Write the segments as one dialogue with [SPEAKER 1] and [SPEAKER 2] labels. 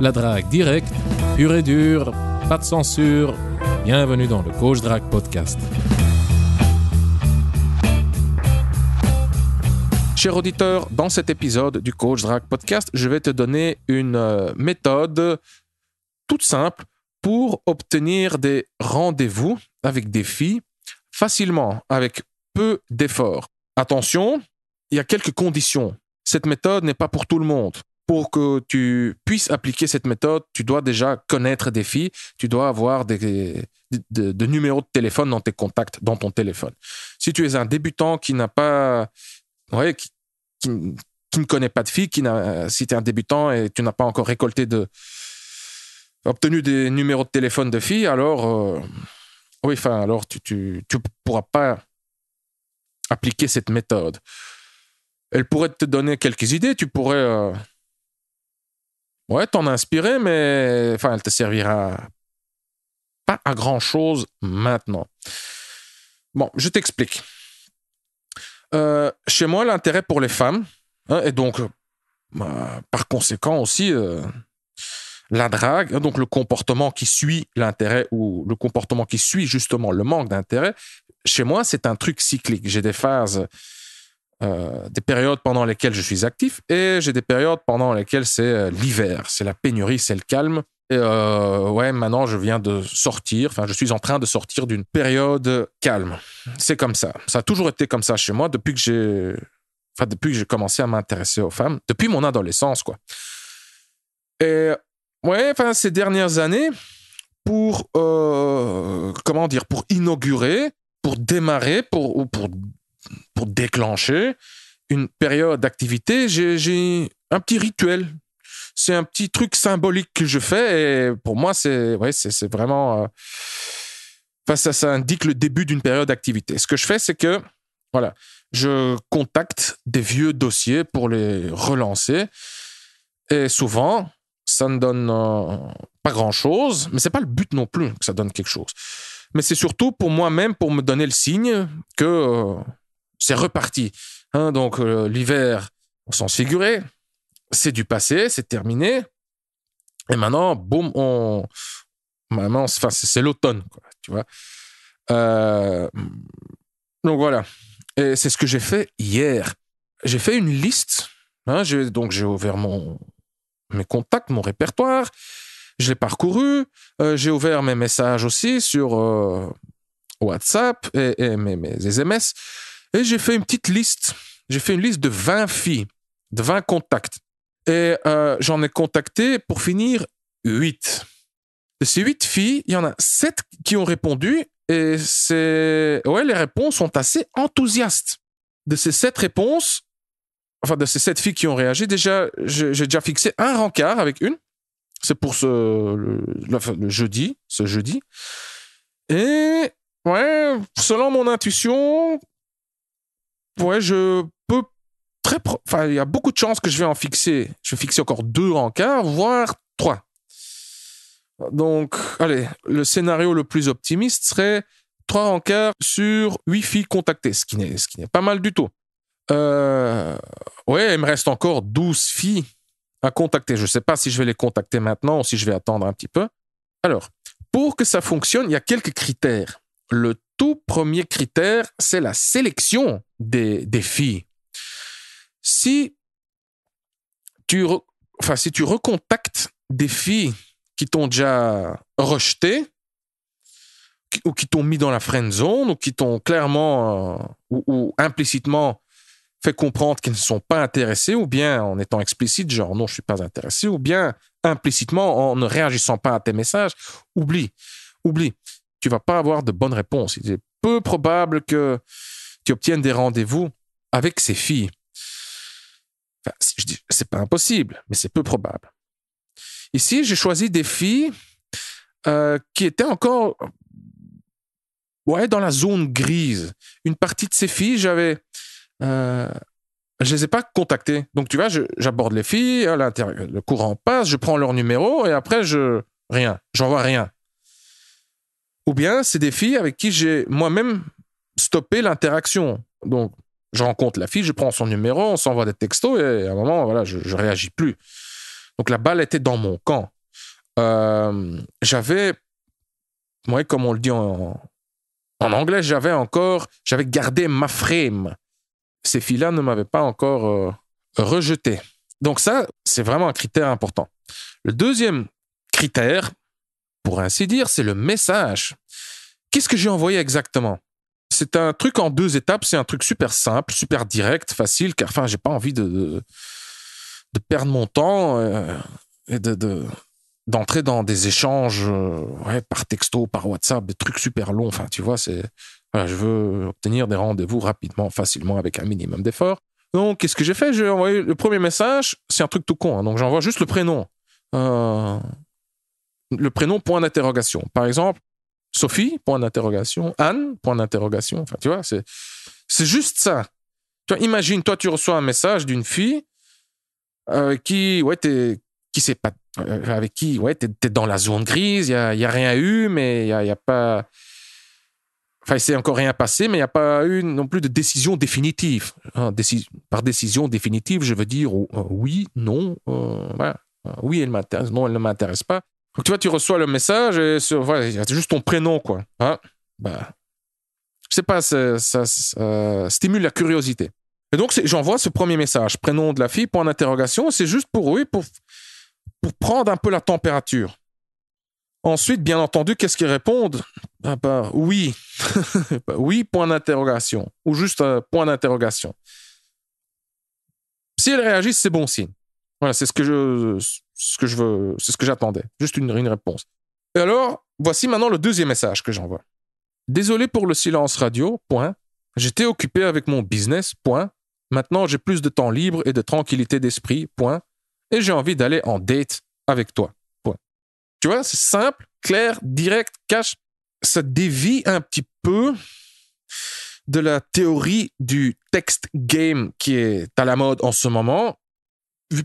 [SPEAKER 1] la drague directe, pure et dure, pas de censure. Bienvenue dans le Coach Drag Podcast. Cher auditeur, dans cet épisode du Coach Drag Podcast, je vais te donner une euh, méthode toute simple pour obtenir des rendez-vous avec des filles facilement, avec peu d'efforts. Attention, il y a quelques conditions. Cette méthode n'est pas pour tout le monde pour que tu puisses appliquer cette méthode, tu dois déjà connaître des filles, tu dois avoir des, numéros de téléphone dans tes contacts, dans ton téléphone. Si tu es un débutant qui n'a pas, ouais, qui, ne connaît pas de filles, qui si tu es un débutant et tu n'as pas encore récolté de, obtenu des numéros de téléphone de filles, alors, euh, oui, enfin, alors tu, tu, tu pourras pas appliquer cette méthode. Elle pourrait te donner quelques idées, tu pourrais euh, ouais, t'en inspirer, mais enfin, elle te servira pas à grand chose maintenant. Bon, je t'explique. Euh, chez moi, l'intérêt pour les femmes, hein, et donc bah, par conséquent aussi euh, la drague, hein, donc le comportement qui suit l'intérêt ou le comportement qui suit justement le manque d'intérêt, chez moi, c'est un truc cyclique. J'ai des phases euh, des périodes pendant lesquelles je suis actif et j'ai des périodes pendant lesquelles c'est euh, l'hiver, c'est la pénurie, c'est le calme. Et euh, ouais, maintenant je viens de sortir, enfin je suis en train de sortir d'une période calme. C'est comme ça. Ça a toujours été comme ça chez moi depuis que j'ai, depuis que j'ai commencé à m'intéresser aux femmes, depuis mon adolescence quoi. Et ouais, enfin ces dernières années, pour comment dire, pour inaugurer, pour démarrer, pour pour pour déclencher une période d'activité, j'ai un petit rituel. C'est un petit truc symbolique que je fais et pour moi, c'est ouais, c'est vraiment. Euh, enfin, ça, indique le début d'une période d'activité. Ce que je fais, c'est que voilà, je contacte des vieux dossiers pour les relancer et souvent, ça ne donne euh, pas grand-chose, mais c'est pas le but non plus que ça donne quelque chose. Mais c'est surtout pour moi-même pour me donner le signe que euh, c'est reparti. Hein, donc euh, l'hiver, on s'en figurait, c'est du passé, c'est terminé. Et maintenant, boum, on, maintenant, c'est l'automne, tu vois. Euh, donc voilà. Et c'est ce que j'ai fait hier. J'ai fait une liste. Hein, donc j'ai ouvert mon, mes contacts, mon répertoire. Je l'ai parcouru. Euh, j'ai ouvert mes messages aussi sur WhatsApp et, mes, SMS. Et j'ai fait une petite liste. J'ai fait une liste de 20 filles, de 20 contacts. Et euh, j'en ai contacté, pour finir, 8. De ces 8 filles, il y en a 7 qui ont répondu. Et c'est... Ouais, les réponses sont assez enthousiastes. De ces 7 réponses, enfin de ces 7 filles qui ont réagi, déjà, j'ai déjà fixé un rencard avec une. C'est pour ce jeudi, ce jeudi. Et ouais, selon mon intuition, ouais, je peux très. Enfin, il y a beaucoup de chances que je vais en fixer. Je vais fixer encore deux en voire trois. Donc, allez, le scénario le plus optimiste serait trois en sur huit filles contactées, ce qui n'est pas mal du tout. Euh, oui, il me reste encore douze filles à contacter. Je ne sais pas si je vais les contacter maintenant ou si je vais attendre un petit peu. Alors, pour que ça fonctionne, il y a quelques critères. Le tout premier critère, c'est la sélection des, filles. Si tu, enfin, si tu recontactes des filles qui t'ont déjà rejeté, ou qui t'ont mis dans la friend zone, ou qui t'ont clairement euh, ou, implicitement fait comprendre qu'ils ne sont pas intéressés ou bien en étant explicite, genre non, je ne suis pas intéressé, ou bien implicitement en ne réagissant pas à tes messages, oublie, oublie tu vas pas avoir de bonnes réponses. Il est peu probable que tu obtiennes des rendez-vous avec ces filles. Enfin, c'est pas impossible, mais c'est peu probable. Ici, j'ai choisi des filles euh, qui étaient encore ouais, dans la zone grise. Une partie de ces filles, j'avais. Euh, je les ai pas contactées. Donc, tu vois, j'aborde les filles, le courant passe, je prends leur numéro et après, je. Rien. vois rien. Ou bien c'est des filles avec qui j'ai moi-même stoppé l'interaction. Donc, je rencontre la fille, je prends son numéro, on s'envoie des textos et à un moment, voilà, je, ne réagis plus. Donc la balle était dans mon camp. Euh, j'avais, moi comme on le dit en, anglais, j'avais encore, j'avais gardé ma frame. Ces filles-là ne m'avaient pas encore euh, rejeté. Donc ça, c'est vraiment un critère important. Le deuxième critère, pour ainsi dire, c'est le message. Qu'est-ce que j'ai envoyé exactement C'est un truc en deux étapes, c'est un truc super simple, super direct, facile, car enfin, j'ai pas envie de, de, perdre mon temps euh, et de, d'entrer dans des échanges euh, par texto, par WhatsApp, des trucs super longs. Enfin, tu vois, c'est je veux obtenir des rendez-vous rapidement, facilement, avec un minimum d'effort. Donc, qu'est-ce que j'ai fait J'ai envoyé le premier message, c'est un truc tout con, hein. donc j'envoie juste le prénom. Euh, le prénom point d'interrogation. Par exemple, Sophie, point d'interrogation, Anne, point d'interrogation. Enfin, tu vois, c'est, c'est juste ça. Tu imagine, toi, tu reçois un message d'une fille euh, qui, ouais, t'es, qui sait pas, euh, avec qui, ouais, t'es, dans la zone grise, il n'y a, y a, rien eu, mais il n'y a, y a, pas. Enfin, il s'est encore rien passé, mais il n'y a pas eu non plus de décision définitive. Hein, par décision définitive, je veux dire oh, euh, oui, non, voilà. Oui, elle m'intéresse, non, elle ne m'intéresse pas. Donc tu vois, tu reçois le message et c'est voilà, juste ton prénom, quoi. Hein? Bah, je sais pas, ça, stimule la curiosité. Et donc j'envoie ce premier message, prénom de la fille, point d'interrogation. C'est juste pour oui pour, pour prendre un peu la température. Ensuite, bien entendu, qu'est-ce qu'ils répondent ah bah, Oui. Bah oui, point d'interrogation. Ou juste un euh, point d'interrogation. Si elles réagissent, c'est bon signe. Voilà, c'est ce que je, ce que je veux, c'est ce que j'attendais. Juste une, réponse. Et alors, voici maintenant le deuxième message que j'envoie. Désolé pour le silence radio, point. J'étais occupé avec mon business, point. Maintenant, j'ai plus de temps libre et de tranquillité d'esprit, point. Et j'ai envie d'aller en date avec toi, Tu vois, c'est simple, clair, direct, cash. Ça dévie un petit peu de la théorie du text game qui est à la mode en ce moment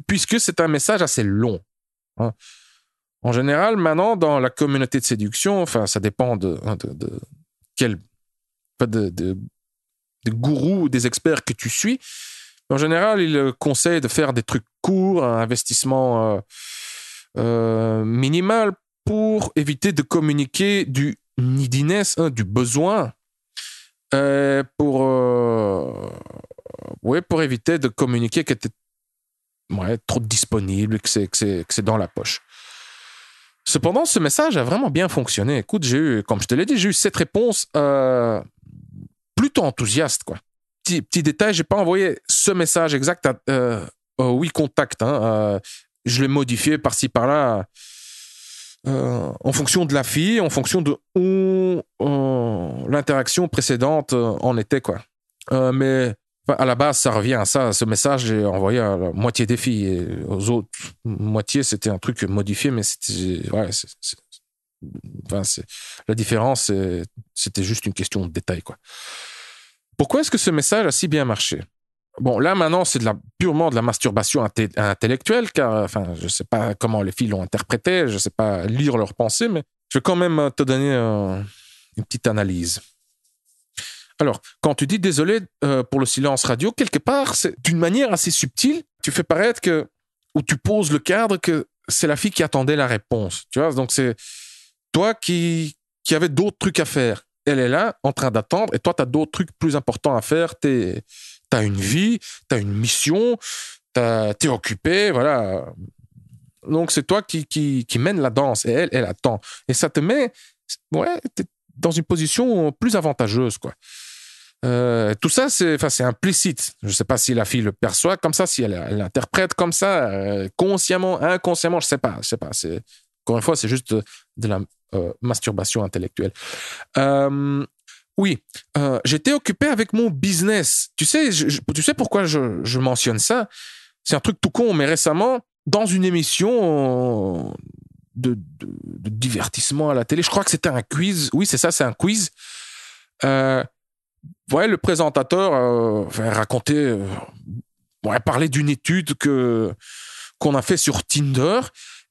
[SPEAKER 1] puisque c'est un message assez long. Hein. En général, maintenant, dans la communauté de séduction, enfin, ça dépend de, hein, quel de, de, gourou ou des experts que tu suis. En général, ils euh, conseillent de faire des trucs courts, un investissement euh, euh, minimal pour éviter de communiquer du neediness, hein, du besoin, pour, ouais, pour éviter de communiquer que tu es ouais, trop disponible, que c'est, que, c'est, que c'est dans la poche. Cependant, ce message a vraiment bien fonctionné. Écoute, j'ai eu, comme je te l'ai dit, j'ai eu cette réponse euh, plutôt enthousiaste. Quoi. Petit, petit détail, j'ai pas envoyé ce message exact à euh, oui contact. Hein, euh, je l'ai modifié par-ci par-là euh, en fonction de la fille, en fonction de où l'interaction précédente en était. Quoi. mais à la base, ça revient à ça. Ce message est envoyé à la moitié des filles. Et aux autres moitié, c'était un truc modifié, mais c'était. c'est, la différence, c'était juste une question de détail. Pourquoi est-ce que ce message a si bien marché Bon, là maintenant, c'est purement de la masturbation intellectuelle, car je ne sais pas comment les filles l'ont interprété, je ne sais pas lire leurs pensées, mais je vais quand même te donner une petite analyse. Alors, quand tu dis désolé euh, pour le silence radio, quelque part, c'est d'une manière assez subtile, tu fais paraître que, ou tu poses le cadre que c'est la fille qui attendait la réponse. Tu vois, donc c'est toi qui, qui avais d'autres trucs à faire. Elle est là, en train d'attendre, et toi, tu as d'autres trucs plus importants à faire. Tu as une vie, tu as une mission, tu es occupé, voilà. Donc, c'est toi qui, qui, mène la danse, et elle, elle attend. Et ça te met, ouais, dans une position plus avantageuse, quoi. Euh, tout ça, c'est implicite. Je ne sais pas si la fille le perçoit comme ça, si elle l'interprète comme ça, euh, consciemment, inconsciemment, je ne sais pas. Je sais pas. Encore une fois, c'est juste de, la euh, masturbation intellectuelle. oui, j'étais occupé avec mon business. Tu sais, tu sais pourquoi je, je mentionne ça C'est un truc tout con, mais récemment, dans une émission de, divertissement à la télé, je crois que c'était un quiz. Oui, c'est ça, c'est un quiz le présentateur a euh, racontait, euh, ouais, parlait d'une étude que qu'on a fait sur Tinder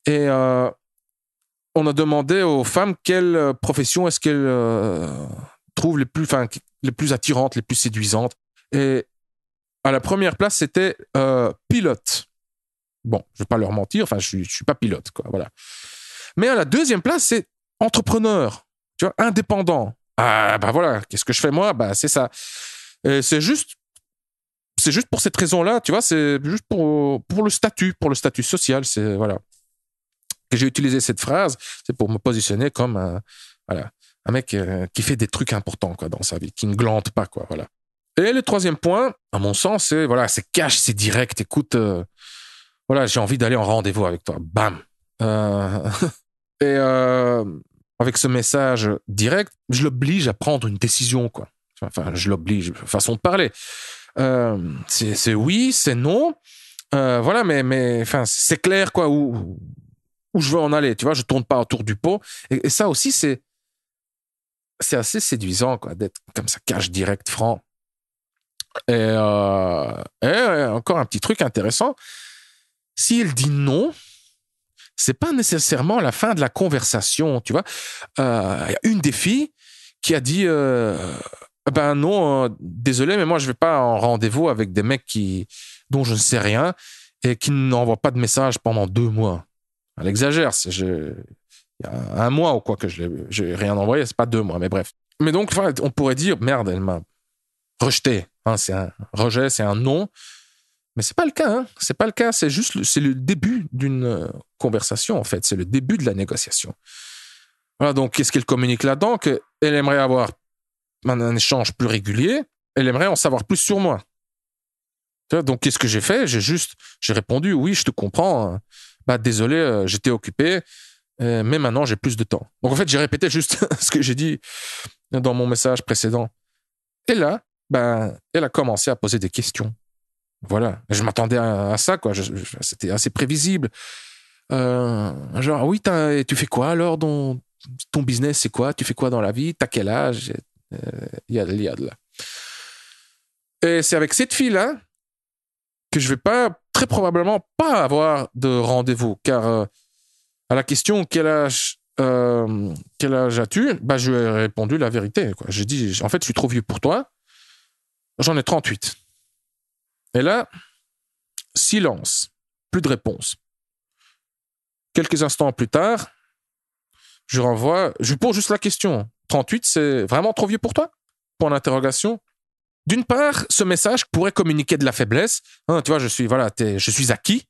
[SPEAKER 1] et euh, on a demandé aux femmes quelle profession est-ce qu'elles trouvent les plus, les plus attirantes, les plus séduisantes. Et à la première place, c'était pilote. Bon, je vais pas leur mentir, enfin, je, ne suis pas pilote, quoi, voilà. Mais à la deuxième place, c'est entrepreneur, tu vois, indépendant. Ah, ben voilà, qu'est-ce que je fais moi bah c'est ça. Euh, c'est juste c'est juste pour cette raison-là, tu vois, c'est juste pour, pour le statut, pour le statut social, c'est voilà que j'ai utilisé cette phrase, c'est pour me positionner comme un, voilà, un mec euh, qui fait des trucs importants quoi dans sa vie, qui ne glante pas quoi, voilà. Et le troisième point, à mon sens, c'est voilà, c'est cash, c'est direct. Écoute, euh, voilà, j'ai envie d'aller en rendez-vous avec toi, bam. et avec ce message direct, je l'oblige à prendre une décision, quoi. Enfin, je l'oblige, façon de parler. Euh, c'est oui, c'est non. Euh, voilà, mais, mais enfin, c'est clair, quoi, où, où je veux en aller. Tu vois, je tourne pas autour du pot. Et, ça aussi, c'est c'est assez séduisant, quoi, d'être comme ça, cache direct, franc. Et, euh, et encore un petit truc intéressant. S'il dit non, c'est pas nécessairement la fin de la conversation, tu vois. Euh, une des filles qui a dit euh, ben non, euh, désolé, mais moi je vais pas en rendez-vous avec des mecs qui dont je ne sais rien et qui n'envoient pas de message pendant deux mois. Elle exagère, je, y a un mois ou quoi que je n'ai rien envoyé, c'est pas deux mois, mais bref. Mais donc, on pourrait dire, merde, elle m'a rejeté. Hein, c'est un rejet, c'est un non. Mais c'est pas le cas. Hein. C'est pas le cas. C'est juste le, c'est le début d'une euh, conversation en fait. C'est le début de la négociation. Voilà. Donc qu'est-ce qu'elle communique là-dedans Qu'elle aimerait avoir un échange plus régulier. Elle aimerait en savoir plus sur moi. Donc qu'est-ce que j'ai fait J'ai juste j'ai répondu oui, je te comprends. Hein. Bah désolé, euh, j'étais occupé. Euh, mais maintenant, j'ai plus de temps. Donc, en fait, j'ai répété juste ce que j'ai dit dans mon message précédent. Et là, ben, elle a commencé à poser des questions. Voilà. Je m'attendais à, ça, quoi. C'était assez prévisible. Euh, genre, ah oui, tu fais quoi alors dans, Ton business, c'est quoi Tu fais quoi dans la vie T'as quel âge Il y a de là. Et c'est avec cette fille-là que je vais pas, très probablement, pas avoir de rendez-vous. Car euh, à la question quel âge, euh, quel âge as-tu bah, Je lui ai répondu la vérité. J'ai dit en fait, je suis trop vieux pour toi. J'en ai 38. Et là, silence, plus de réponse. Quelques instants plus tard, je renvoie, je pose juste la question. 38, c'est vraiment trop vieux pour toi Pour l'interrogation D'une part, ce message pourrait communiquer de la faiblesse. Hein, tu vois, je suis, voilà, je suis acquis.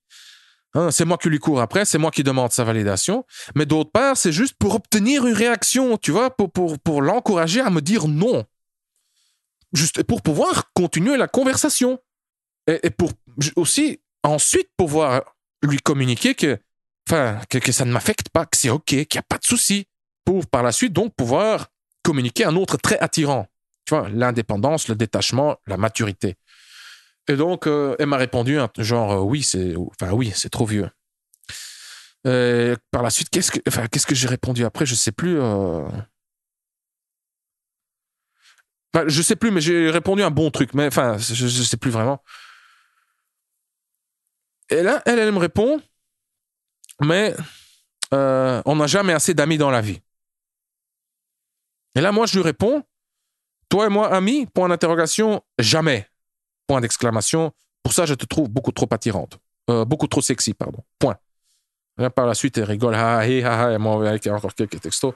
[SPEAKER 1] Hein, c'est moi qui lui cours après, c'est moi qui demande sa validation. Mais d'autre part, c'est juste pour obtenir une réaction, tu vois, pour l'encourager à me dire non. Juste pour pouvoir continuer la conversation et, pour aussi ensuite pouvoir lui communiquer que, enfin, que, ça ne m'affecte pas, que c'est OK, qu'il n'y a pas de souci, pour par la suite donc pouvoir communiquer un autre très attirant. Tu vois, l'indépendance, le détachement, la maturité. Et donc, euh, elle m'a répondu, genre, euh, oui, c'est, enfin, oui, c'est trop vieux. par la suite, qu'est-ce que, enfin, que j'ai répondu après Je sais plus. Euh... Enfin, je sais plus, mais j'ai répondu un bon truc, mais enfin, je, je sais plus vraiment. Et là, elle, elle me répond, mais euh, on n'a jamais assez d'amis dans la vie. Et là, moi, je lui réponds, toi et moi, amis, point d'interrogation, jamais, point d'exclamation. Pour ça, je te trouve beaucoup trop attirante, euh, beaucoup trop sexy, pardon, point. Là, par la suite, elle rigole, ah, ah, ah, ah moi, a encore quelques textos.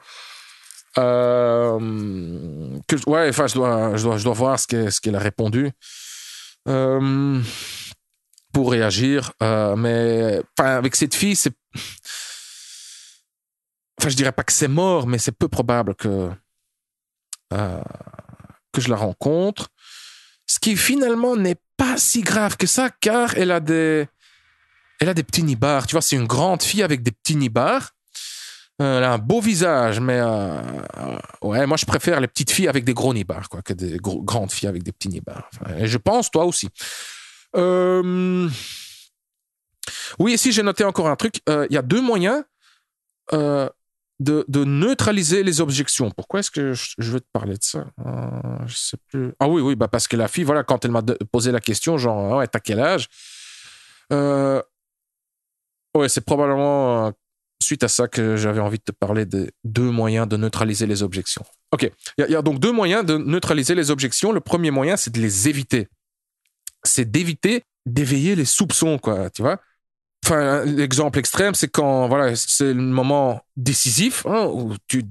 [SPEAKER 1] Euh, que, ouais, enfin, je dois, je dois, je dois voir ce qu'elle, ce qu'elle a répondu. Euh, pour réagir. Euh, mais avec cette fille, c'est. Enfin, je dirais pas que c'est mort, mais c'est peu probable que. Euh, que je la rencontre. Ce qui finalement n'est pas si grave que ça, car elle a des. Elle a des petits nibards. Tu vois, c'est une grande fille avec des petits nibards. Euh, elle a un beau visage, mais ouais, moi je préfère les petites filles avec des gros nibards quoi, que des grandes filles avec des petits nibards. et je pense toi aussi. Euh, oui, si j'ai noté encore un truc. Euh, il y a deux moyens euh, de, neutraliser les objections. Pourquoi est-ce que je, veux te parler de ça Je sais plus. Ah oui, oui, bah, parce que la fille, voilà, quand elle m'a posé la question, genre, ah ouais, t'as quel âge Ouais, c'est probablement suite à ça que j'avais envie de te parler des deux moyens de neutraliser les objections. Ok, il y, a donc deux moyens de neutraliser les objections. Le premier moyen, c'est de les éviter c'est d'éviter d'éveiller les soupçons, quoi, tu vois. Enfin, l'exemple extrême, c'est quand, voilà, c'est le moment décisif, hein, où tu,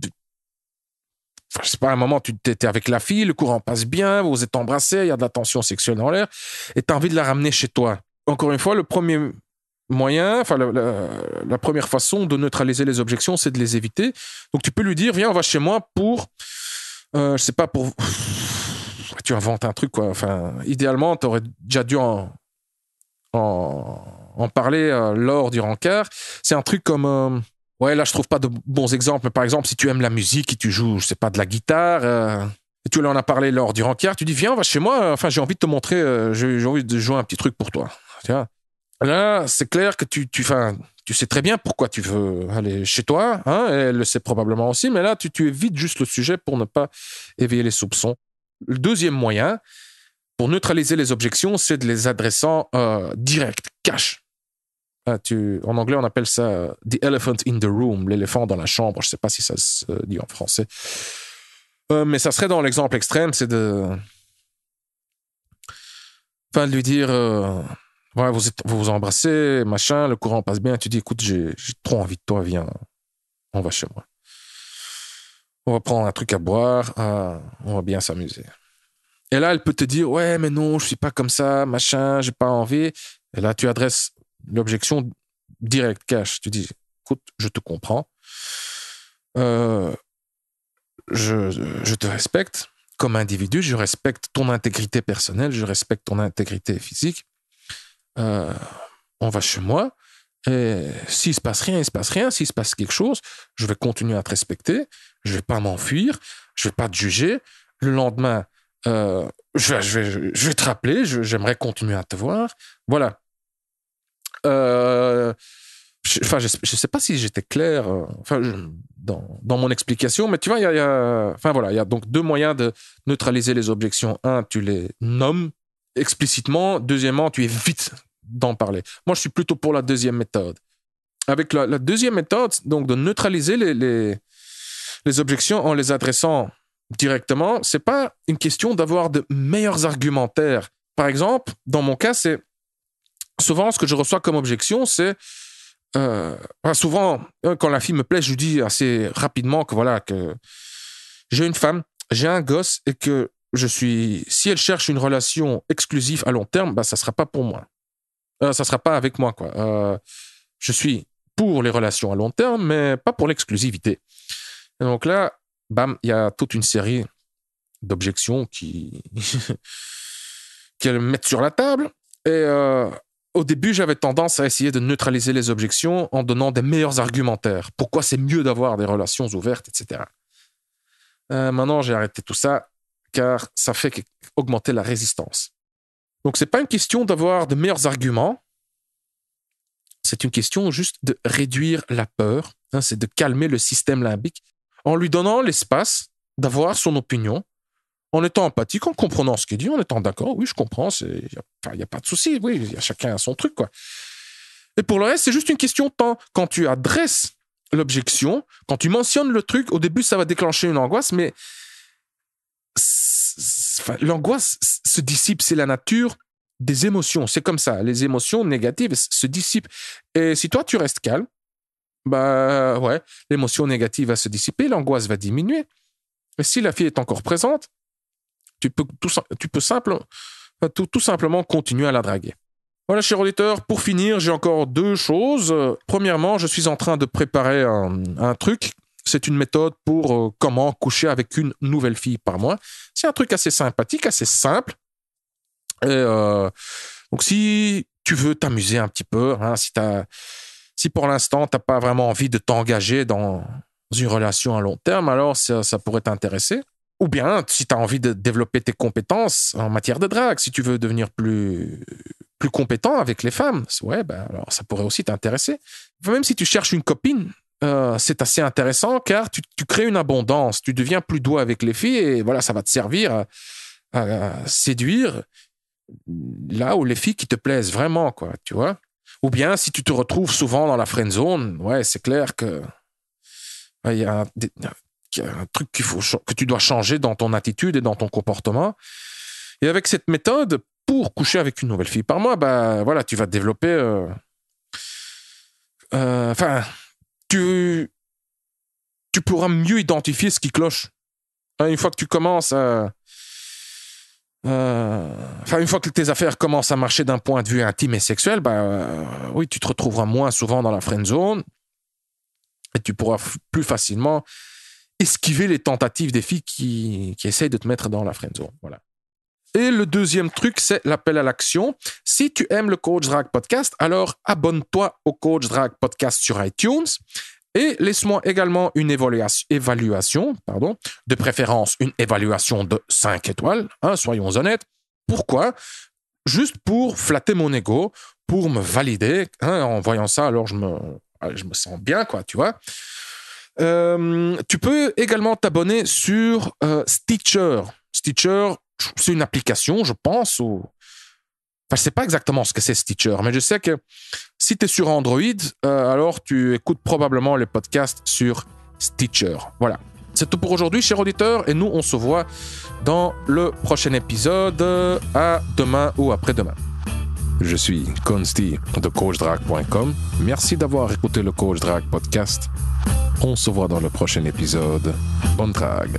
[SPEAKER 1] C'est pas, un moment, tu étais avec la fille, le courant passe bien, vous êtes embrassés, il y a de la tension sexuelle dans l'air, et tu as envie de la ramener chez toi. Encore une fois, le premier moyen, enfin, la, première façon de neutraliser les objections, c'est de les éviter. Donc, tu peux lui dire, viens, on va chez moi pour, euh, je sais pas, pour tu inventes un truc, quoi. Enfin, idéalement, tu aurais déjà dû en, en, parler euh, lors du rencard. C'est un truc comme. Euh, ouais, là, je trouve pas de bons exemples. Par exemple, si tu aimes la musique et tu joues, je pas, de la guitare. Euh, et tu en as parlé lors du rencard, tu dis viens, va chez moi, enfin j'ai envie de te montrer, j'ai envie de jouer un petit truc pour toi. Là, c'est clair que tu, tu, tu sais très bien pourquoi tu veux aller chez toi, hein, elle le sait probablement aussi, mais là, tu, tu évites juste le sujet pour ne pas éveiller les soupçons. Le deuxième moyen pour neutraliser les objections, c'est de les adresser euh, direct, cash. Ah, tu, en anglais, on appelle ça euh, the elephant in the room, l'éléphant dans la chambre. Je ne sais pas si ça se dit en français. Euh, mais ça serait dans l'exemple extrême, c'est de. Enfin, de lui dire. Euh, vous, vous vous embrassez, machin, le courant passe bien. Tu dis, écoute, j'ai trop envie de toi, viens, on va chez moi on va prendre un truc à boire, ah, on va bien s'amuser. Et là, elle peut te dire, ouais, mais non, je suis pas comme ça, machin, j'ai pas envie. Et là, tu adresses l'objection directe, cash. Tu dis, écoute, je te comprends. Euh, je, te respecte comme individu, je respecte ton intégrité personnelle, je respecte ton intégrité physique. Euh, on va chez moi. Et euh, s'il se passe rien, il se passe rien. S'il se passe quelque chose, je vais continuer à te respecter. Je vais pas m'enfuir. Je vais pas te juger. Le lendemain, euh, je, vais, je, vais, te rappeler. J'aimerais continuer à te voir. Voilà. Euh, enfin, je, ne sais pas si j'étais clair. dans, mon explication, mais tu vois, il a, enfin voilà, il y a donc deux moyens de neutraliser les objections. Un, tu les nommes explicitement. Deuxièmement, tu évites d'en parler. Moi, je suis plutôt pour la deuxième méthode. Avec la, deuxième méthode, donc de neutraliser les, objections en les adressant directement, c'est pas une question d'avoir de meilleurs argumentaires. Par exemple, dans mon cas, c'est souvent ce que je reçois comme objection, c'est euh, souvent hein, quand la fille me plaît, je dis assez rapidement que voilà que j'ai une femme, j'ai un gosse et que je suis si elle cherche une relation exclusive à long terme, bah ça sera pas pour moi. Euh, ça sera pas avec moi. Quoi. Euh, je suis pour les relations à long terme, mais pas pour l'exclusivité. donc là, bam, il y a toute une série d'objections qui qu'elles mettent sur la table. Et euh, au début, j'avais tendance à essayer de neutraliser les objections en donnant des meilleurs argumentaires. Pourquoi c'est mieux d'avoir des relations ouvertes, etc. maintenant, j'ai arrêté tout ça car ça fait augmenter la résistance. Donc c'est pas une question d'avoir de meilleurs arguments, c'est une question juste de réduire la peur, hein, c'est de calmer le système limbique en lui donnant l'espace d'avoir son opinion, en étant empathique, en comprenant ce qu'il dit, en étant d'accord, oui, je comprends, il n'y a, pas de souci, oui, chacun a son truc, quoi. Et pour le reste, c'est juste une question de temps. Quand tu adresses l'objection, quand tu mentionnes le truc, au début, ça va déclencher une angoisse, mais l'angoisse se dissipe, c'est la nature des émotions. C'est comme ça. Les émotions négatives se dissipent. Et si toi, tu restes calme, bah ouais, l'émotion négative va se dissiper, l'angoisse va diminuer. Et si la fille est encore présente, tu peux tout, simple, tout, simplement continuer à la draguer. Voilà, chers auditeurs, pour finir, j'ai encore deux choses. Premièrement, je suis en train de préparer un truc c'est une méthode pour euh, comment coucher avec une nouvelle fille par mois. C'est un truc assez sympathique, assez simple. Euh, donc si tu veux t'amuser un petit peu, hein, si, si pour l'instant tu t'as pas vraiment envie de t'engager dans une relation à long terme, alors ça, pourrait t'intéresser. Ou bien si tu as envie de développer tes compétences en matière de drague, si tu veux devenir plus plus compétent avec les femmes, ouais, ben, alors ça pourrait aussi t'intéresser. Même si tu cherches une copine, euh, c'est assez intéressant car tu, crées une abondance, tu deviens plus doux avec les filles et voilà, ça va te servir à, séduire là où les filles qui te plaisent vraiment, quoi, tu vois. Ou bien si tu te retrouves souvent dans la friend zone, ouais, c'est clair que il y, a un truc qu'il faut que tu dois changer dans ton attitude et dans ton comportement. Et avec cette méthode, pour coucher avec une nouvelle fille par mois, bah voilà, tu vas développer. Euh, euh, enfin, tu, tu pourras mieux identifier ce qui cloche. Hein, une fois que tu commences à. enfin, une fois que tes affaires commencent à marcher d'un point de vue intime et sexuel, bah, euh, oui, tu te retrouveras moins souvent dans la friend zone et tu pourras plus facilement esquiver les tentatives des filles qui, essayent de te mettre dans la friend zone. Voilà. Et le deuxième truc, c'est l'appel à l'action. Si tu aimes le Coach Drag Podcast, alors abonne-toi au Coach Drag Podcast sur iTunes. Et laisse-moi également une évaluation, pardon, de préférence une évaluation de 5 étoiles, hein, soyons honnêtes. Pourquoi Juste pour flatter mon ego, pour me valider. Hein, en voyant ça, alors je me, je me sens bien, quoi, tu vois. Euh, tu peux également t'abonner sur euh, Stitcher. Stitcher, c'est une application, je pense, ou... Enfin, je sais pas exactement ce que c'est Stitcher, mais je sais que si tu es sur Android, euh, alors tu écoutes probablement les podcasts sur Stitcher. Voilà. C'est tout pour aujourd'hui, chers auditeurs, et nous, on se voit dans le prochain épisode, à demain ou après-demain. Je suis Consti de CoachDrag.com. Merci d'avoir écouté le Coach Drag podcast. On se voit dans le prochain épisode. Bonne drague.